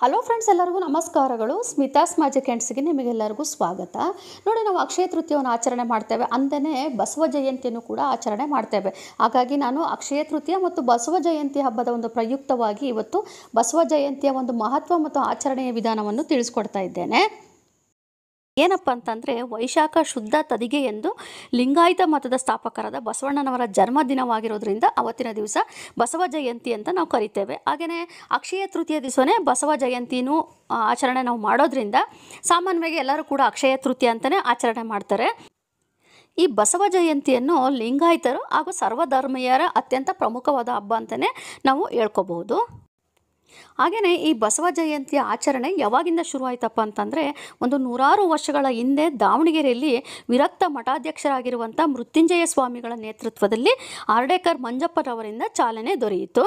Hello friends ಎಲ್ಲರಿಗೂ ನಮಸ್ಕಾರಗಳು Smitha's magic ಹ್ಯಾಂಡ್ಸ್ಗೆ ನಿಮಗೆಲ್ಲರಿಗೂ ಸ್ವಾಗತ ನೋಡಿ ನಾವು ಅಕ್ಷಯ ತೃತೀಯವನ್ನು ಆಚರಣೆ ಮಾಡ್ತೇವೆ ಅಂದನೇ ಬಸವ ಜಯಂತಿಯನ್ನು ಕೂಡ ಆಚರಣೆ ಮಾಡ್ತೇವೆ ಹಾಗಾಗಿ ನಾನು ಅಕ್ಷಯ ತೃತೀಯ ಮತ್ತು ಬಸವ ಜಯಂತಿ ಹಬ್ಬದ ಒಂದು ಪ್ರಯುಕ್ತವಾಗಿ ಇವತ್ತು ಬಸವ ಜಯಂತಿಯ ಒಂದು ಮಹತ್ವ ಮತ್ತು ಆಚರಣೆಯ ವಿಧಾನವನ್ನು ತಿಳಿಸ್ಕೊಡ್ತಾ ಇದ್ದೇನೆ ಏನಪ್ಪ ಅಂತಂದರೆ ವೈಶಾಖ ಶುದ್ಧ ತದಿಗೆ ಎಂದು ಲಿಂಗಾಯತ ಮತದ ಸ್ಥಾಪಕರಾದ ಬಸವಣ್ಣನವರ ಜನ್ಮದಿನವಾಗಿರೋದ್ರಿಂದ ದಿನವಾಗಿರೋದ್ರಿಂದ ಅವತ್ತಿನ ದಿವಸ ಬಸವ ಜಯಂತಿ ಅಂತ ನಾವು ಕರಿತೇವೆ ಹಾಗೆಯೇ ಅಕ್ಷಯ ತೃತೀಯ ದಿವಸವೇ ಬಸವ ಜಯಂತಿನೂ ಆಚರಣೆ ನಾವು ಮಾಡೋದ್ರಿಂದ ಸಾಮಾನ್ಯವಾಗಿ ಎಲ್ಲರೂ ಕೂಡ ಅಕ್ಷಯ ತೃತೀಯ ಅಂತಲೇ ಆಚರಣೆ ಮಾಡ್ತಾರೆ ಈ ಬಸವ ಜಯಂತಿಯನ್ನು ಲಿಂಗಾಯತರು ಹಾಗೂ ಸರ್ವಧರ್ಮೀಯರ ಅತ್ಯಂತ ಪ್ರಮುಖವಾದ ಹಬ್ಬ ಅಂತಲೇ ನಾವು ಹೇಳ್ಕೋಬಹುದು ಹಾಗೆಯೇ ಈ ಬಸವ ಜಯಂತಿಯ ಆಚರಣೆ ಯಾವಾಗಿಂದ ಶುರುವಾಯಿತಪ್ಪ ಅಂತಂದರೆ ಒಂದು ನೂರಾರು ವರ್ಷಗಳ ಹಿಂದೆ ದಾವಣಗೆರೆಯಲ್ಲಿ ವಿರಕ್ತ ಮಠಾಧ್ಯಕ್ಷರಾಗಿರುವಂಥ ಮೃತ್ಯುಂಜಯ ಸ್ವಾಮಿಗಳ ನೇತೃತ್ವದಲ್ಲಿ ಆರ್ಡೇಕರ್ ಮಂಜಪ್ಪರವರಿಂದ ಚಾಲನೆ ದೊರೆಯಿತು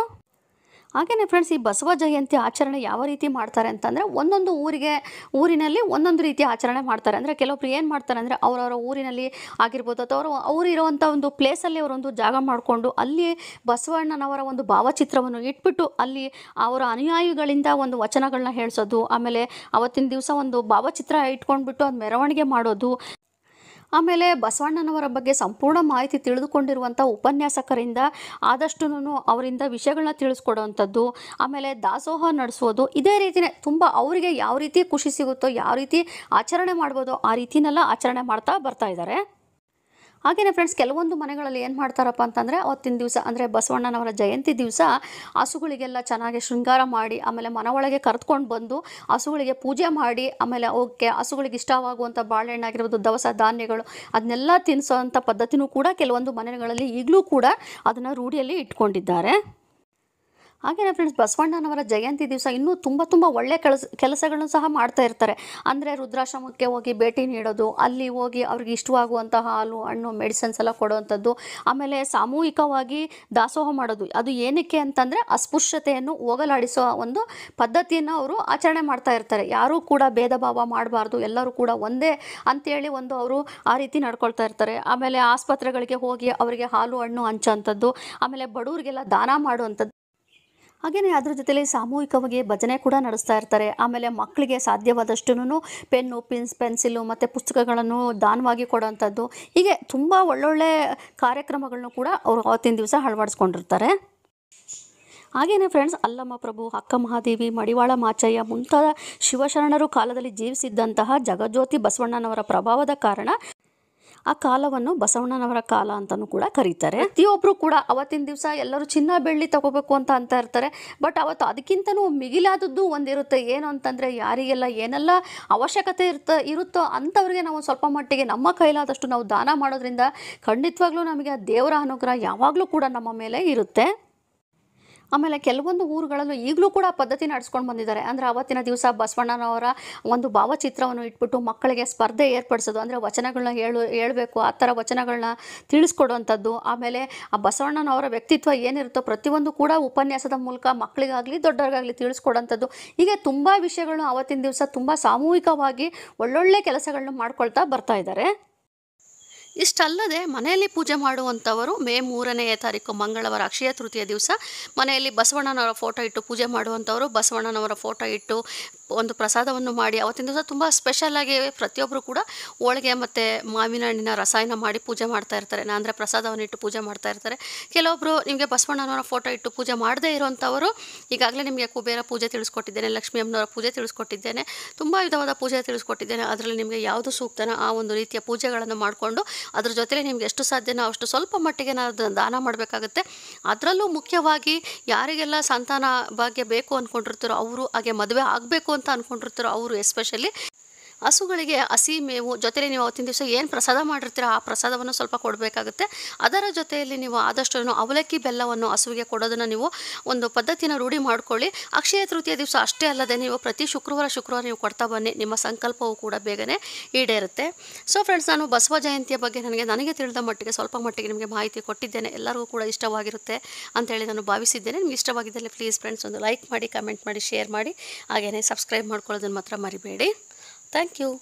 ಹಾಗೆಯೇ ಫ್ರೆಂಡ್ಸ್ ಈ ಬಸವ ಜಯಂತಿ ಆಚರಣೆ ಯಾವ ರೀತಿ ಮಾಡ್ತಾರೆ ಅಂತಂದರೆ ಒಂದೊಂದು ಊರಿಗೆ ಊರಿನಲ್ಲಿ ಒಂದೊಂದು ರೀತಿ ಆಚರಣೆ ಮಾಡ್ತಾರೆ ಅಂದರೆ ಕೆಲವೊಬ್ರು ಏನು ಮಾಡ್ತಾರೆ ಅಂದರೆ ಅವರವರ ಊರಿನಲ್ಲಿ ಆಗಿರ್ಬೋದು ಅಥವಾ ಅವರು ಅವರು ಇರುವಂಥ ಒಂದು ಪ್ಲೇಸಲ್ಲಿ ಅವರೊಂದು ಜಾಗ ಮಾಡಿಕೊಂಡು ಅಲ್ಲಿ ಬಸವಣ್ಣನವರ ಒಂದು ಭಾವಚಿತ್ರವನ್ನು ಇಟ್ಬಿಟ್ಟು ಅಲ್ಲಿ ಅವರ ಅನುಯಾಯಿಗಳಿಂದ ಒಂದು ವಚನಗಳನ್ನ ಹೇಳಿಸೋದು ಆಮೇಲೆ ಅವತ್ತಿನ ದಿವಸ ಒಂದು ಭಾವಚಿತ್ರ ಇಟ್ಕೊಂಡ್ಬಿಟ್ಟು ಅದು ಮೆರವಣಿಗೆ ಮಾಡೋದು ಆಮೇಲೆ ಬಸವಣ್ಣನವರ ಬಗ್ಗೆ ಸಂಪೂರ್ಣ ಮಾಹಿತಿ ತಿಳಿದುಕೊಂಡಿರುವಂಥ ಉಪನ್ಯಾಸಕರಿಂದ ಆದಷ್ಟು ಅವರಿಂದ ವಿಷಯಗಳನ್ನ ತಿಳಿಸ್ಕೊಡುವಂಥದ್ದು ಆಮೇಲೆ ದಾಸೋಹ ನಡೆಸೋದು ಇದೇ ರೀತಿಯೇ ತುಂಬ ಅವರಿಗೆ ಯಾವ ರೀತಿ ಖುಷಿ ಸಿಗುತ್ತೋ ಯಾವ ರೀತಿ ಆಚರಣೆ ಮಾಡ್ಬೋದು ಆ ರೀತಿನೆಲ್ಲ ಆಚರಣೆ ಮಾಡ್ತಾ ಬರ್ತಾ ಇದ್ದಾರೆ ಹಾಗೆಯೇ ಫ್ರೆಂಡ್ಸ್ ಕೆಲವೊಂದು ಮನೆಗಳಲ್ಲಿ ಏನು ಮಾಡ್ತಾರಪ್ಪ ಅಂತಂದರೆ ಅವತ್ತಿನ ದಿವಸ ಅಂದರೆ ಬಸವಣ್ಣನವರ ಜಯಂತಿ ದಿವಸ ಹಸುಗಳಿಗೆಲ್ಲ ಚೆನ್ನಾಗಿ ಶೃಂಗಾರ ಮಾಡಿ ಆಮೇಲೆ ಮನ ಒಳಗೆ ಕರೆದುಕೊಂಡು ಬಂದು ಹಸುಗಳಿಗೆ ಪೂಜೆ ಮಾಡಿ ಆಮೇಲೆ ಅವಕ್ಕೆ ಹಸುಗಳಿಗೆ ಇಷ್ಟವಾಗುವಂಥ ಆಗಿರ್ಬೋದು ದವಸ ಧಾನ್ಯಗಳು ಅದನ್ನೆಲ್ಲ ತಿನ್ನಿಸೋ ಅಂಥ ಪದ್ಧತಿನೂ ಕೂಡ ಕೆಲವೊಂದು ಮನೆಗಳಲ್ಲಿ ಈಗಲೂ ಕೂಡ ಅದನ್ನು ರೂಢಿಯಲ್ಲಿ ಇಟ್ಕೊಂಡಿದ್ದಾರೆ ಹಾಗೆಯೇ ಫ್ರೆಂಡ್ಸ್ ಬಸವಣ್ಣನವರ ಜಯಂತಿ ದಿವಸ ಇನ್ನೂ ತುಂಬ ತುಂಬ ಒಳ್ಳೆಯ ಕೆಲಸ ಕೆಲಸಗಳನ್ನು ಸಹ ಮಾಡ್ತಾ ಇರ್ತಾರೆ ಅಂದರೆ ರುದ್ರಾಶ್ರಮಕ್ಕೆ ಹೋಗಿ ಭೇಟಿ ನೀಡೋದು ಅಲ್ಲಿ ಹೋಗಿ ಅವ್ರಿಗೆ ಇಷ್ಟವಾಗುವಂಥ ಹಾಲು ಹಣ್ಣು ಮೆಡಿಸಿನ್ಸ್ ಎಲ್ಲ ಕೊಡುವಂಥದ್ದು ಆಮೇಲೆ ಸಾಮೂಹಿಕವಾಗಿ ದಾಸೋಹ ಮಾಡೋದು ಅದು ಏನಕ್ಕೆ ಅಂತಂದರೆ ಅಸ್ಪೃಶ್ಯತೆಯನ್ನು ಹೋಗಲಾಡಿಸೋ ಒಂದು ಪದ್ಧತಿಯನ್ನು ಅವರು ಆಚರಣೆ ಮಾಡ್ತಾ ಇರ್ತಾರೆ ಯಾರೂ ಕೂಡ ಭೇದ ಭಾವ ಮಾಡಬಾರ್ದು ಎಲ್ಲರೂ ಕೂಡ ಒಂದೇ ಅಂತೇಳಿ ಒಂದು ಅವರು ಆ ರೀತಿ ನಡ್ಕೊಳ್ತಾ ಇರ್ತಾರೆ ಆಮೇಲೆ ಆಸ್ಪತ್ರೆಗಳಿಗೆ ಹೋಗಿ ಅವರಿಗೆ ಹಾಲು ಹಣ್ಣು ಹಂಚೋಂಥದ್ದು ಆಮೇಲೆ ಬಡವರಿಗೆಲ್ಲ ದಾನ ಮಾಡುವಂಥದ್ದು ಹಾಗೆಯೇ ಅದರ ಜೊತೆಲಿ ಸಾಮೂಹಿಕವಾಗಿ ಭಜನೆ ಕೂಡ ನಡೆಸ್ತಾ ಇರ್ತಾರೆ ಆಮೇಲೆ ಮಕ್ಕಳಿಗೆ ಸಾಧ್ಯವಾದಷ್ಟು ಪೆನ್ನು ಪಿನ್ಸ್ ಪೆನ್ಸಿಲು ಮತ್ತು ಪುಸ್ತಕಗಳನ್ನು ದಾನವಾಗಿ ಕೊಡೋವಂಥದ್ದು ಹೀಗೆ ತುಂಬ ಒಳ್ಳೊಳ್ಳೆ ಕಾರ್ಯಕ್ರಮಗಳನ್ನು ಕೂಡ ಅವರು ಆವತ್ತಿನ ದಿವಸ ಅಳವಡಿಸ್ಕೊಂಡಿರ್ತಾರೆ ಹಾಗೆಯೇ ಫ್ರೆಂಡ್ಸ್ ಅಲ್ಲಮ್ಮ ಪ್ರಭು ಅಕ್ಕ ಮಹಾದೇವಿ ಮಡಿವಾಳ ಮಾಚಯ್ಯ ಮುಂತಾದ ಶಿವಶರಣರು ಕಾಲದಲ್ಲಿ ಜೀವಿಸಿದ್ದಂತಹ ಜಗಜ್ಯೋತಿ ಬಸವಣ್ಣನವರ ಪ್ರಭಾವದ ಕಾರಣ ಆ ಕಾಲವನ್ನು ಬಸವಣ್ಣನವರ ಕಾಲ ಅಂತಲೂ ಕೂಡ ಕರೀತಾರೆ ಪ್ರತಿಯೊಬ್ಬರು ಕೂಡ ಅವತ್ತಿನ ದಿವಸ ಎಲ್ಲರೂ ಚಿನ್ನ ಬೆಳ್ಳಿ ತಗೋಬೇಕು ಅಂತ ಅಂತ ಇರ್ತಾರೆ ಬಟ್ ಅವತ್ತು ಅದಕ್ಕಿಂತನೂ ಮಿಗಿಲಾದದ್ದು ಒಂದಿರುತ್ತೆ ಏನು ಅಂತಂದರೆ ಯಾರಿಗೆಲ್ಲ ಏನೆಲ್ಲ ಅವಶ್ಯಕತೆ ಇರ್ತ ಇರುತ್ತೋ ಅಂಥವ್ರಿಗೆ ನಾವು ಸ್ವಲ್ಪ ಮಟ್ಟಿಗೆ ನಮ್ಮ ಕೈಲಾದಷ್ಟು ನಾವು ದಾನ ಮಾಡೋದ್ರಿಂದ ಖಂಡಿತವಾಗ್ಲೂ ನಮಗೆ ಆ ದೇವರ ಅನುಗ್ರಹ ಯಾವಾಗಲೂ ಕೂಡ ನಮ್ಮ ಮೇಲೆ ಇರುತ್ತೆ ಆಮೇಲೆ ಕೆಲವೊಂದು ಊರುಗಳಲ್ಲೂ ಈಗಲೂ ಕೂಡ ಪದ್ಧತಿ ನಡೆಸ್ಕೊಂಡು ಬಂದಿದ್ದಾರೆ ಅಂದರೆ ಆವತ್ತಿನ ದಿವಸ ಬಸವಣ್ಣನವರ ಒಂದು ಭಾವಚಿತ್ರವನ್ನು ಇಟ್ಬಿಟ್ಟು ಮಕ್ಕಳಿಗೆ ಸ್ಪರ್ಧೆ ಏರ್ಪಡಿಸೋದು ಅಂದರೆ ವಚನಗಳನ್ನ ಹೇಳು ಹೇಳಬೇಕು ಆ ಥರ ವಚನಗಳನ್ನ ತಿಳಿಸ್ಕೊಡುವಂಥದ್ದು ಆಮೇಲೆ ಆ ಬಸವಣ್ಣನವರ ವ್ಯಕ್ತಿತ್ವ ಏನಿರುತ್ತೋ ಪ್ರತಿಯೊಂದು ಕೂಡ ಉಪನ್ಯಾಸದ ಮೂಲಕ ಮಕ್ಕಳಿಗಾಗಲಿ ದೊಡ್ಡವ್ರಿಗಾಗಲಿ ತಿಳಿಸ್ಕೊಡೋಂಥದ್ದು ಹೀಗೆ ತುಂಬ ವಿಷಯಗಳನ್ನ ಆವತ್ತಿನ ದಿವಸ ತುಂಬ ಸಾಮೂಹಿಕವಾಗಿ ಒಳ್ಳೊಳ್ಳೆ ಕೆಲಸಗಳನ್ನ ಮಾಡ್ಕೊಳ್ತಾ ಬರ್ತಾ ಇದ್ದಾರೆ ಇಷ್ಟಲ್ಲದೆ ಮನೆಯಲ್ಲಿ ಪೂಜೆ ಮಾಡುವಂಥವರು ಮೇ ಮೂರನೆಯ ತಾರೀಕು ಮಂಗಳವಾರ ಅಕ್ಷಯ ತೃತೀಯ ದಿವಸ ಮನೆಯಲ್ಲಿ ಬಸವಣ್ಣನವರ ಫೋಟೋ ಇಟ್ಟು ಪೂಜೆ ಮಾಡುವಂಥವರು ಬಸವಣ್ಣನವರ ಫೋಟೋ ಇಟ್ಟು ಒಂದು ಪ್ರಸಾದವನ್ನು ಮಾಡಿ ಅವತ್ತಿನ ದಿವಸ ತುಂಬ ಸ್ಪೆಷಲಾಗಿ ಪ್ರತಿಯೊಬ್ಬರು ಕೂಡ ಹೋಳಿಗೆ ಮತ್ತು ಮಾವಿನ ಹಣ್ಣಿನ ರಸಾಯನ ಮಾಡಿ ಪೂಜೆ ಮಾಡ್ತಾ ಇರ್ತಾರೆ ಅಂದರೆ ಪ್ರಸಾದವನ್ನು ಇಟ್ಟು ಪೂಜೆ ಮಾಡ್ತಾ ಇರ್ತಾರೆ ಕೆಲವೊಬ್ಬರು ನಿಮಗೆ ಬಸವಣ್ಣನವರ ಫೋಟೋ ಇಟ್ಟು ಪೂಜೆ ಮಾಡದೇ ಇರುವಂಥವರು ಈಗಾಗಲೇ ನಿಮಗೆ ಕುಬೇರ ಪೂಜೆ ತಿಳಿಸ್ಕೊಟ್ಟಿದ್ದೇನೆ ಲಕ್ಷ್ಮೀ ಅಮ್ಮನವರ ಪೂಜೆ ತಿಳಿಸ್ಕೊಟ್ಟಿದ್ದೇನೆ ತುಂಬ ವಿಧವಾದ ಪೂಜೆ ತಿಳಿಸ್ಕೊಟ್ಟಿದ್ದೇನೆ ಅದರಲ್ಲಿ ನಿಮಗೆ ಯಾವುದು ಸೂಕ್ತನ ಆ ಒಂದು ರೀತಿಯ ಪೂಜೆಗಳನ್ನು ಮಾಡಿಕೊಂಡು ಅದ್ರ ಜೊತೆಲಿ ನಿಮ್ಗೆ ಎಷ್ಟು ಸಾಧ್ಯನೋ ಅಷ್ಟು ಸ್ವಲ್ಪ ಮಟ್ಟಿಗೆ ನಾವು ದಾನ ಮಾಡಬೇಕಾಗುತ್ತೆ ಅದರಲ್ಲೂ ಮುಖ್ಯವಾಗಿ ಯಾರಿಗೆಲ್ಲ ಸಂತಾನ ಭಾಗ್ಯ ಬೇಕು ಅಂದ್ಕೊಂಡಿರ್ತಾರೋ ಅವರು ಹಾಗೆ ಮದುವೆ ಆಗಬೇಕು ಅಂತ ಅಂದ್ಕೊಂಡಿರ್ತಾರೋ ಅವರು ಎಸ್ಪೆಷಲಿ ಹಸುಗಳಿಗೆ ಹಸಿ ಮೇವು ಜೊತೆಲಿ ನೀವು ಅವತ್ತಿನ ದಿವಸ ಏನು ಪ್ರಸಾದ ಮಾಡಿರ್ತೀರೋ ಆ ಪ್ರಸಾದವನ್ನು ಸ್ವಲ್ಪ ಕೊಡಬೇಕಾಗುತ್ತೆ ಅದರ ಜೊತೆಯಲ್ಲಿ ನೀವು ಆದಷ್ಟು ಅವಲಕ್ಕಿ ಬೆಲ್ಲವನ್ನು ಹಸುವಿಗೆ ಕೊಡೋದನ್ನು ನೀವು ಒಂದು ಪದ್ಧತಿನ ರೂಢಿ ಮಾಡಿಕೊಳ್ಳಿ ಅಕ್ಷಯ ತೃತೀಯ ದಿವಸ ಅಷ್ಟೇ ಅಲ್ಲದೆ ನೀವು ಪ್ರತಿ ಶುಕ್ರವಾರ ಶುಕ್ರವಾರ ನೀವು ಕೊಡ್ತಾ ಬನ್ನಿ ನಿಮ್ಮ ಸಂಕಲ್ಪವೂ ಕೂಡ ಬೇಗನೆ ಈಡೇರುತ್ತೆ ಸೊ ಫ್ರೆಂಡ್ಸ್ ನಾನು ಬಸವ ಜಯಂತಿಯ ಬಗ್ಗೆ ನನಗೆ ನನಗೆ ತಿಳಿದ ಮಟ್ಟಿಗೆ ಸ್ವಲ್ಪ ಮಟ್ಟಿಗೆ ನಿಮಗೆ ಮಾಹಿತಿ ಕೊಟ್ಟಿದ್ದೇನೆ ಎಲ್ಲರಿಗೂ ಕೂಡ ಇಷ್ಟವಾಗಿರುತ್ತೆ ಅಂತೇಳಿ ನಾನು ಭಾವಿಸಿದ್ದೇನೆ ನಿಮ್ಗೆ ಇಷ್ಟವಾಗಿದ್ದಲ್ಲಿ ಪ್ಲೀಸ್ ಫ್ರೆಂಡ್ಸ್ ಒಂದು ಲೈಕ್ ಮಾಡಿ ಕಮೆಂಟ್ ಮಾಡಿ ಶೇರ್ ಮಾಡಿ ಹಾಗೆಯೇ ಸಬ್ಸ್ಕ್ರೈಬ್ ಮಾಡ್ಕೊಳ್ಳೋದನ್ನು ಮಾತ್ರ ಮರಿಬೇಡಿ Thank you.